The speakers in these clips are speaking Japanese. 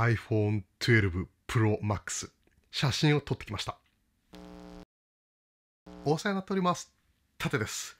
iPhone 12 Pro Max 写真を撮ってきましたお世話になっております盾です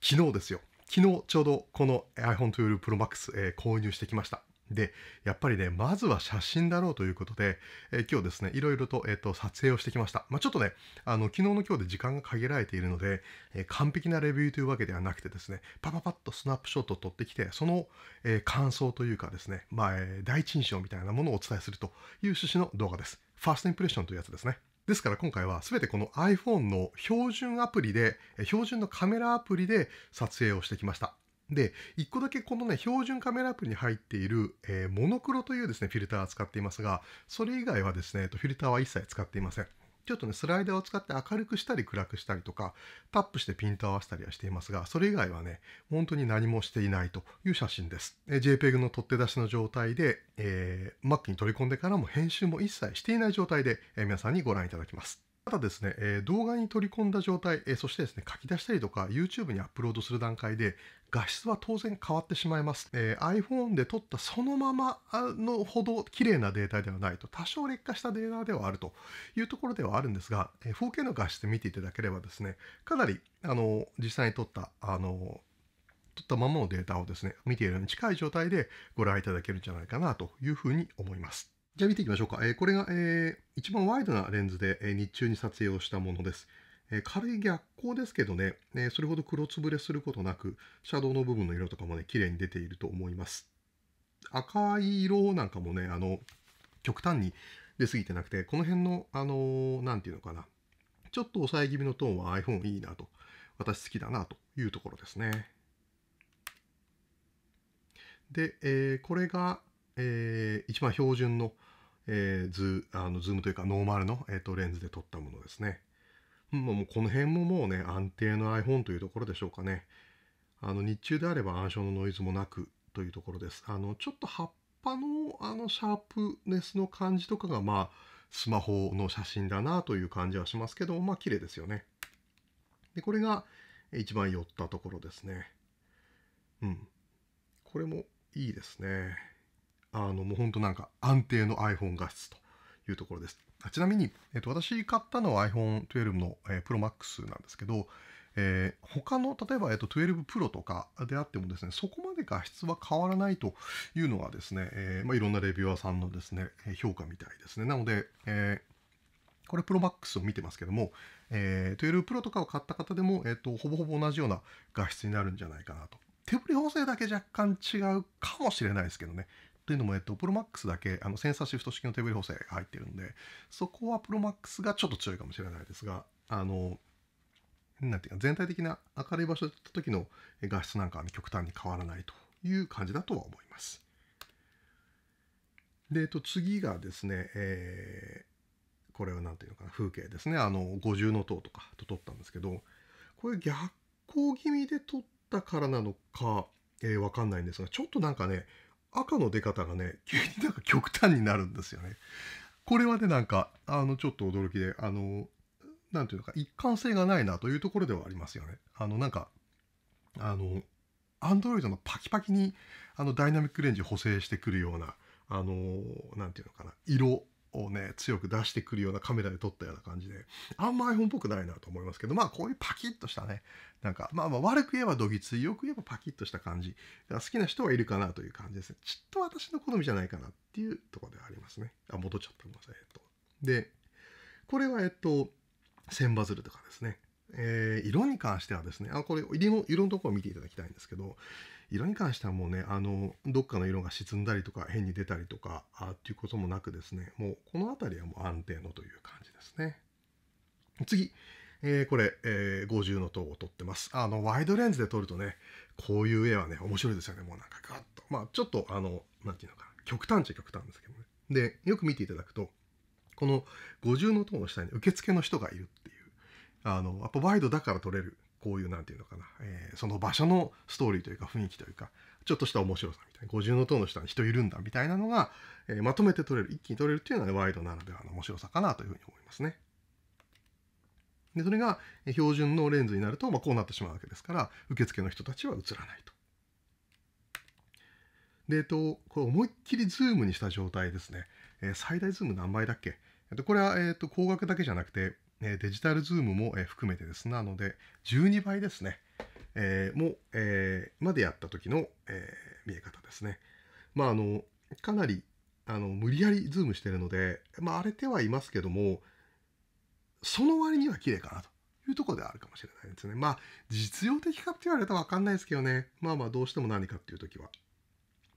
昨日ですよ昨日ちょうどこの iPhone12 Pro Max、えー、購入してきましたで、やっぱりね、まずは写真だろうということで、えー、今日ですね、いろいろと,、えーと、撮影をしてきました。まあ、ちょっとね、あの昨日の今日で時間が限られているので、えー、完璧なレビューというわけではなくてですね、パパパッとスナップショットを撮ってきて、その、えー、感想というかですね、まあ、え第一印象みたいなものをお伝えするという趣旨の動画です。ファーストインプレッションというやつですね。ですから今回は全てこの iPhone の標準アプリで、標準のカメラアプリで撮影をしてきました。で、1個だけこのね、標準カメラアプリに入っている、えー、モノクロというですね、フィルターを使っていますが、それ以外はですね、フィルターは一切使っていません。ちょっとね、スライダーを使って明るくしたり暗くしたりとか、タップしてピント合わせたりはしていますが、それ以外はね、本当に何もしていないという写真です。JPEG の取っ手出しの状態で、えー、Mac に取り込んでからも編集も一切していない状態で、えー、皆さんにご覧いただきます。ただですね、え動画に取り込んだ状態、えそしてですね、書き出したりとか YouTube にアップロードする段階で画質は当然変わってしまいます。え iPhone で撮ったそのままのほど綺麗なデータではないと、多少劣化したデータではあるというところではあるんですが、え 4K の画質で見ていただければですね、かなり、あの、実際に撮った、あの、撮ったままのデータをですね、見ているのに近い状態でご覧いただけるんじゃないかなというふうに思います。じゃあ見ていきましょうか。えこれが、え一番ワイドなレンズで、え日中に撮影をしたものです。え軽い逆光ですけどね、えそれほど黒つぶれすることなく、シャドウの部分の色とかもね、綺麗に出ていると思います。赤い色なんかもね、あの、極端に出過ぎてなくて、この辺の、あの何て言うのかな、ちょっと抑え気味のトーンは iPhone いいなと、私好きだなというところですね。で、えー、これが、えー、一番標準の、えー、ズあのズームというかノーマルの、えーと、レンズで撮ったものですね。もうこの辺ももうね安定の iPhone というところでしょうかね。あの日中であれば暗証のノイズもなくというところです。あのちょっと葉っぱのあのシャープネスの感じとかがまあスマホの写真だなという感じはしますけどまあ綺麗ですよね。でこれが一番寄ったところですね。うん。これもいいですね。あの、もう本当なんか安定の iPhone 画質というところです。ちなみに、えっと、私買ったのは iPhone12 の、えー、Pro Max なんですけど、えー、他の、例えば、えっと、12 Pro とかであってもですね、そこまで画質は変わらないというのがですね、えー、まあ、いろんなレビュアーさんのですね、評価みたいですね。なので、えー、これ Pro Max を見てますけども、え12 Pro とかを買った方でも、えっと、ほぼほぼ同じような画質になるんじゃないかなと手振り補正だけ若干違うかもしれないですけどね。というのも、えっと、プロマックスだけあのセンサーシフト式の手ブレ補正が入ってるんで、そこはプロマックスがちょっと強いかもしれないですが、あの、なんていうか、全体的な明るい場所で撮った時の画質なんかは、ね、極端に変わらないという感じだとは思います。で、えっと、次がですね、えー、これは何ていうのかな、風景ですね。あの、五重の塔とかと撮ったんですけど、これ逆光気味で撮ったからなのか、えー、わかんないんですが、ちょっとなんかね、赤の出方がね、急になんか極端になるんですよね。これはね、なんか、あの、ちょっと驚きで、あの、何ていうのか、一貫性がないなというところではありますよね。あの、なんか、あの、アンドロイドのパキパキに、あの、ダイナミックレンジ補正してくるような、あの、何ていうのかな、色をね、強く出してくるようなカメラで撮ったような感じで、あんま iPhone っぽくないなと思いますけど、まあこういうパキッとしたね、なんか、まあまあ悪く言えばどぎつい、よく言えばパキッとした感じが好きな人はいるかなという感じですね。ちょっと私の好みじゃないかなっていうところではありますね。あ、戻っちゃったごめんなさい。えっと。で、これはえっと、千バズルとかですね。えー、色に関してはですね、あ、これ色の、色のところを見ていただきたいんですけど、色に関してはもうねあのどっかの色が沈んだりとか変に出たりとかあっていうこともなくですねもうこの辺りはもう安定のという感じですね次、えー、これ、えー、50の塔を撮ってますあのワイドレンズで撮るとねこういう絵はね面白いですよねもうなんかガッとまあちょっとあの何て言うのかな極端っちゃ極端ですけどねでよく見ていただくとこの50の塔の下に受付の人がいるっていうあのやっぱワイドだから撮れるこういうんていうのかな、えー、その場所のストーリーというか雰囲気というかちょっとした面白さみたいな五重塔の下に人いるんだみたいなのが、えー、まとめて取れる一気に取れるっていうのは、ね、ワイドならではの面白さかなというふうに思いますね。でそれが標準のレンズになると、まあ、こうなってしまうわけですから受付の人たちは映らないと。で、えっと、これ思いっきりズームにした状態ですね。えー、最大ズーム何倍だっけこれは、えーと光学だけじゃなくて、えデジタルズームも、え含めてです。なので、12倍ですね。えー、も、えー、までやった時の、えー、見え方ですね。まあ、あの、かなり、あの、無理やりズームしてるので、まあ、荒れてはいますけども、その割には綺麗かなというところであるかもしれないですね。まあ、実用的かって言われたらわかんないですけどね。まあまあ、どうしても何かっていう時は、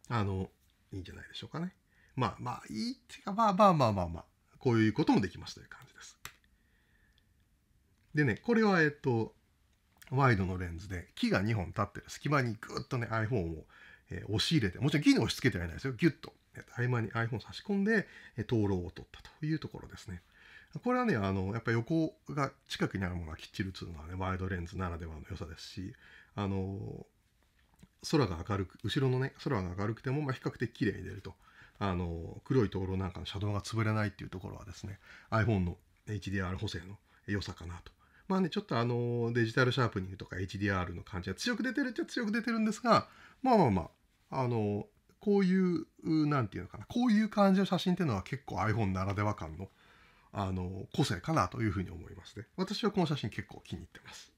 あの、いいんじゃないでしょうかね。まあまあ、いいっていうか、まあまあまあまあまあ、こういうこともできますという感じです。でね、これは、えっと、ワイドのレンズで、木が2本立ってる隙間にぐっとね、iPhone を、えー、押し入れて、もちろん木に押し付けてはいないですよ。ギュッと、えっと、合間に iPhone を差し込んで、えー、灯籠を取ったというところですね。これはね、あの、やっぱ横が近くにあるものがきっちり映るのはね、ワイドレンズならではの良さですし、あの、空が明るく、後ろのね、空が明るくても、まあ、比較的綺麗に出ると。あの、黒い灯籠なんかの車道が潰れないっていうところはですね、iPhone の HDR 補正の良さかなとまあね、ちょっとあのデジタルシャープニングとか HDR の感じが強く出てるっちゃ強く出てるんですが、まあまあまあ、あのこういう、なんていうのかな、こういう感じの写真っていうのは結構 iPhone ならでは感の、あの個性かなというふうに思いますね。私はこの写真結構気に入ってます。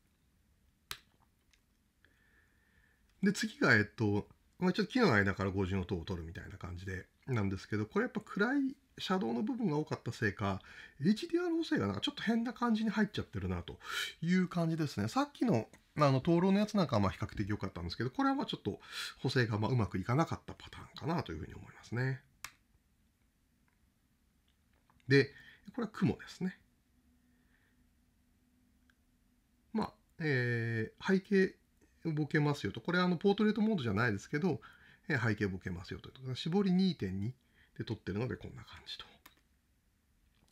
で、次が、えっと、まあ、ちょっと木の間から五重塔を撮るみたいな感じで、なんですけど、これやっぱ暗いシャドウの部分が多かったせいか、HDR 補正がなんかちょっと変な感じに入っちゃってるなという感じですね。さっきの、まあ、の、灯籠のやつなんかはま比較的良かったんですけど、これはまちょっと補正がまうまくいかなかったパターンかなというふうに思いますね。で、これは雲ですね。まあ、えー、背景ボケますよと。これあのポートレートモードじゃないですけど、え背景ボケますよというと。絞り2.2。で撮ってるのでこんな感じと。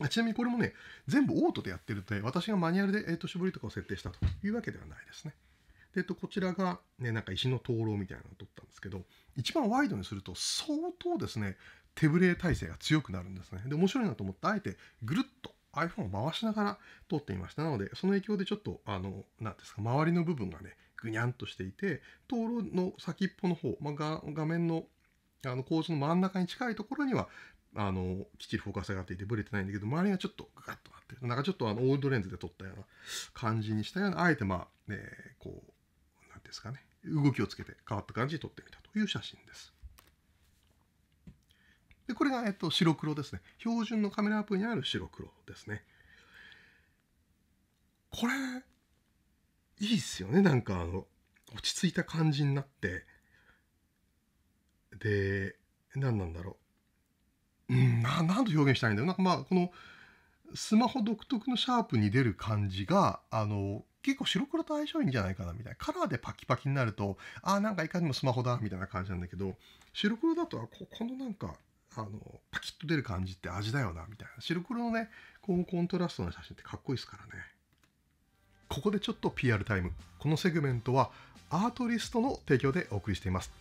ちなみにこれもね、全部オートでやってるので、私がマニュアルで、えー、と絞りとかを設定したというわけではないですね。で、えっと、こちらが、ね、なんか石の灯籠みたいなのを撮ったんですけど、一番ワイドにすると相当ですね、手ぶれ体勢が強くなるんですね。で、面白いなと思って、あえてぐるっと iPhone を回しながら撮っていました。なので、その影響でちょっと、あの、何ですか、周りの部分がね、ぐにゃんとしていて、灯籠の先っぽの方、まあ、画面のあの構図の真ん中に近いところにはあのきっちりフォーカスがあっていてブレてないんだけど周りがちょっとガッとなってるなんかちょっとあのオールドレンズで撮ったような感じにしたようなあえてまあ、ね、こう何ですかね動きをつけて変わった感じで撮ってみたという写真です。でこれが、えっと、白黒ですね。標準のカメラアプリにある白黒ですね。これいいっすよねなんかあの落ち着いた感じになってで何なんだろうんな何と表現したいんだよなんかまあこのスマホ独特のシャープに出る感じがあの結構白黒と相性いいんじゃないかなみたいなカラーでパキパキになるとあなんかいかにもスマホだみたいな感じなんだけど白黒だとはここのなんかあのパキッと出る感じって味だよなみたいな白黒のねこのコントラストの写真ってかっこいいですからねここでちょっと PR タイムこのセグメントはアートリストの提供でお送りしています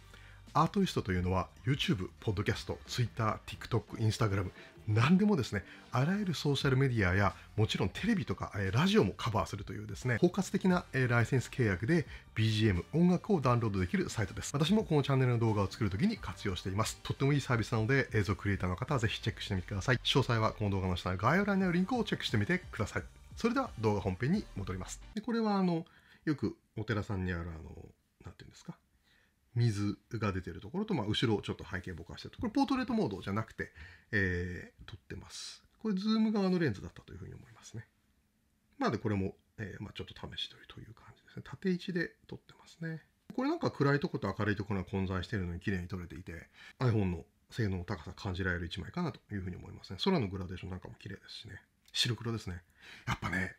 アートイストというのは YouTube、ポッドキャスト、Twitter、TikTok、Instagram 何でもですね、あらゆるソーシャルメディアやもちろんテレビとか、えラジオもカバーするというですね、包括的な、えライセンス契約で BGM、音楽をダウンロードできるサイトです。私もこのチャンネルの動画を作るときに活用しています。とってもいいサービスなので映像クリエイターの方はぜひチェックしてみてください。詳細はこの動画の下の概要欄にあるリンクをチェックしてみてください。それでは動画本編に戻ります。でこれはあの、よくお寺さんにあるあの、なんていうんですか、水が出てるところと、まあ、後ろをちょっと背景ぼかしてるとこれポートレートモードじゃなくて、えー、撮ってますこれズーム側のレンズだったというふうに思いますねまあでこれも、えー、まあ、ちょっと試し撮りという感じですね縦位置で撮ってますねこれなんか暗いとこと明るいところが混在してるのに綺麗に撮れていて iPhone の性能の高さ感じられる1枚かなというふうに思いますね空のグラデーションなんかも綺麗ですしね白黒ですねやっぱね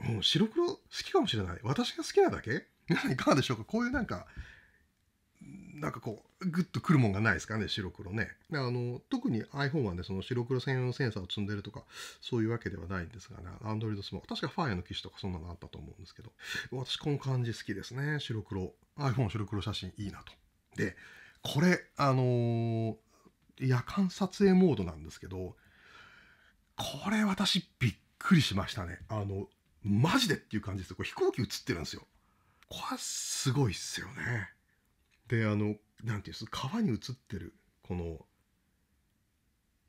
もう白黒好きかもしれない私が好きなだけ皆さんいかがでしょうかこういうなんかなんかこうグッとくるもんがないですかね白黒ねあの特に iPhone はねその白黒専用のセンサーを積んでるとかそういうわけではないんですがね Android スマホ確か Fire の機種とかそんなのあったと思うんですけど私この感じ好きですね白黒 iPhone 白黒写真いいなとでこれあのー、夜間撮影モードなんですけどこれ私びっくりしましたねあのマジでっていう感じですこれ飛行機映ってるんですよこれはすごいっすよねであの何ていうんです川に映ってるこの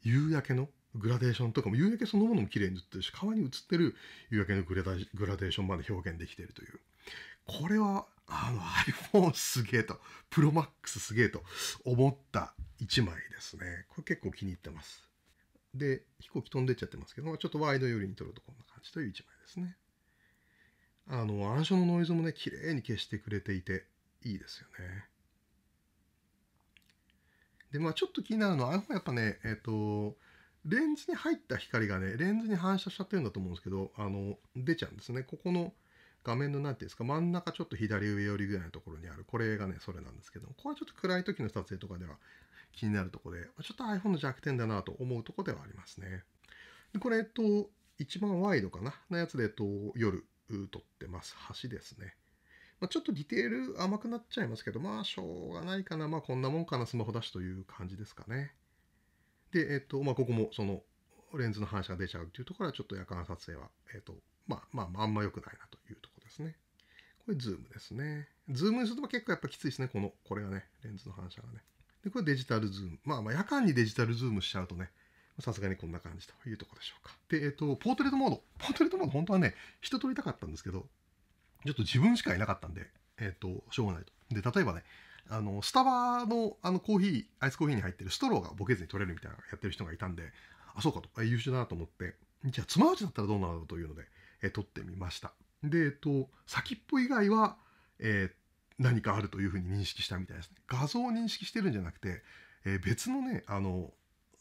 夕焼けのグラデーションとかも夕焼けそのものも綺麗に映ってるし川に映ってる夕焼けのグラデーションまで表現できているというこれはあの iPhone すげえと ProMax すげえと思った1枚ですねこれ結構気に入ってますで飛行機飛んでっちゃってますけどちょっとワイド寄りに撮るとこんな感じという1枚ですねあの暗所のノイズもね綺麗に消してくれていていいですよねで、まあちょっと気になるのは iPhone やっぱね、えっ、ー、と、レンズに入った光がね、レンズに反射しちゃってるんだと思うんですけど、あの、出ちゃうんですね。ここの画面の何て言うんですか、真ん中ちょっと左上寄りぐらいのところにある、これがね、それなんですけど、ここはちょっと暗い時の撮影とかでは気になるとこで、ちょっと iPhone の弱点だなと思うとこではありますね。で、これ、えっと、一番ワイドかな、なやつで、えっと、夜撮ってます。橋ですね。まあ、ちょっとディテール甘くなっちゃいますけど、まあ、しょうがないかな。まあ、こんなもんかな、スマホ出しという感じですかね。で、えっと、まあ、ここも、その、レンズの反射が出ちゃうっていうところは、ちょっと夜間撮影は、えっと、まあ、まあ、あんま良くないなというところですね。これ、ズームですね。ズームにすると結構やっぱきついですね、この、これがね、レンズの反射がね。で、これデジタルズーム。まあ、まあ、夜間にデジタルズームしちゃうとね、さすがにこんな感じというところでしょうか。で、えっと、ポートレートモード。ポートレートモード、本当はね、一通りたかったんですけど、ちょっと自分しかいなかったんで、えっ、ー、と、しょうがないと。で、例えばね、あの、スタバの、あの、コーヒー、アイスコーヒーに入ってるストローがボケずに取れるみたいなのやってる人がいたんで、あ、そうかと、優秀だなと思って、じゃあ、つまうちだったらどうなのというので、えー、取ってみました。で、えっ、ー、と、先っぽ以外は、え何かあるというふうに認識したみたいですね。画像を認識してるんじゃなくて、え別のね、あの、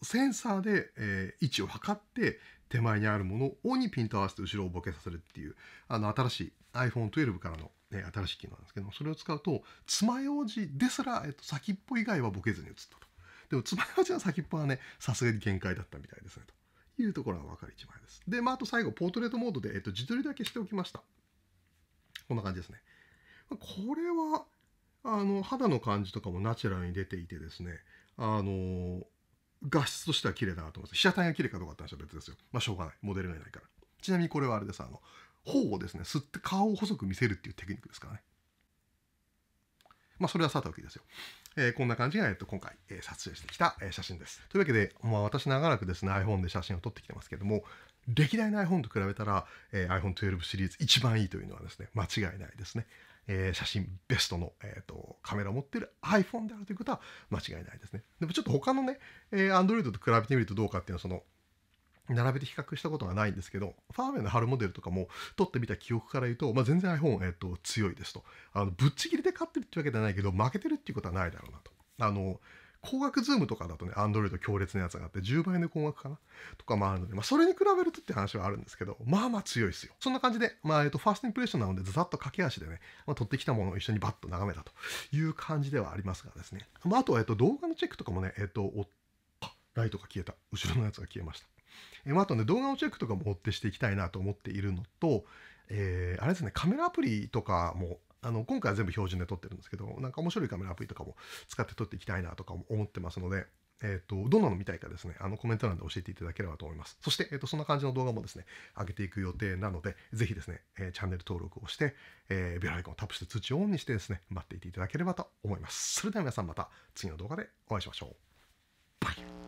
センサーで、え位置を測って、手前にあるものをにピント合わせて後ろをボケさせるっていう、あの、新しい iPhone12 からの、ね、新しい機能なんですけども、それを使うと、爪楊枝ですら、えっと、先っぽ以外はボケずに映ったと。でも、爪楊枝の先っぽはね、さすがに限界だったみたいですね、というところが分かる一枚です。で、まあ、あと最後、ポートレートモードで、えっと、自撮りだけしておきました。こんな感じですね。これは、あの、肌の感じとかもナチュラルに出ていてですね、あの、画質としては綺麗だなと思います。被写体が綺麗かどうかって話は別ですよ。まあ、しょうがない。モデルがいないから。ちなみにこれはあれです。あの、頬をですね吸って顔を細く見せるっていうテクニックですからねまあそれはさておきですよ、えー、こんな感じが、えー、と今回、えー、撮影してきた、えー、写真ですというわけで、まあ、私長らくですね iPhone で写真を撮ってきてますけども歴代の iPhone と比べたら、えー、iPhone12 シリーズ一番いいというのはですね間違いないですねえー、写真ベストの、えーと、とカメラを持ってる iPhone であるということは間違いないですね。でもちょっと他のね、えー、Android と比べてみるとどうかっていうのはその並べて比較したことがないんですけど、ファーウェイの春モデルとかも撮ってみた記憶から言うと、まあ、全然 iPhone、えっと、強いですと。あの、ぶっちぎりで勝ってるってわけではないけど、負けてるっていうことはないだろうなと。あの、光学ズームとかだとね、アンドロイド強烈なやつがあって、10倍の光学かなとかもあるので、まあ、それに比べるとって話はあるんですけど、まあまあ強いですよ。そんな感じで、まあ、えっと、ファーストインプレッションなので、ざざっと駆け足でね、まあ、取ってきたものを一緒にバッと眺めたという感じではありますがですね。まあ、あとは、えっと、動画のチェックとかもね、えっと、ライトが消えた。後ろのやつが消えました。えまあ、あとね、動画のチェックとかも追ってしていきたいなと思っているのと、えー、あれですね、カメラアプリとかも、あの、今回は全部標準で撮ってるんですけど、なんか面白いカメラアプリとかも使って撮っていきたいなとか思ってますので、えっ、ー、と、どんなの見たいかですね、あのコメント欄で教えていただければと思います。そして、えっ、ー、と、そんな感じの動画もですね、上げていく予定なので、ぜひですね、えー、チャンネル登録をして、えー、ベルアイコンをタップして通知をオンにしてですね、待っていていただければと思います。それでは皆さんまた次の動画でお会いしましょう。バイ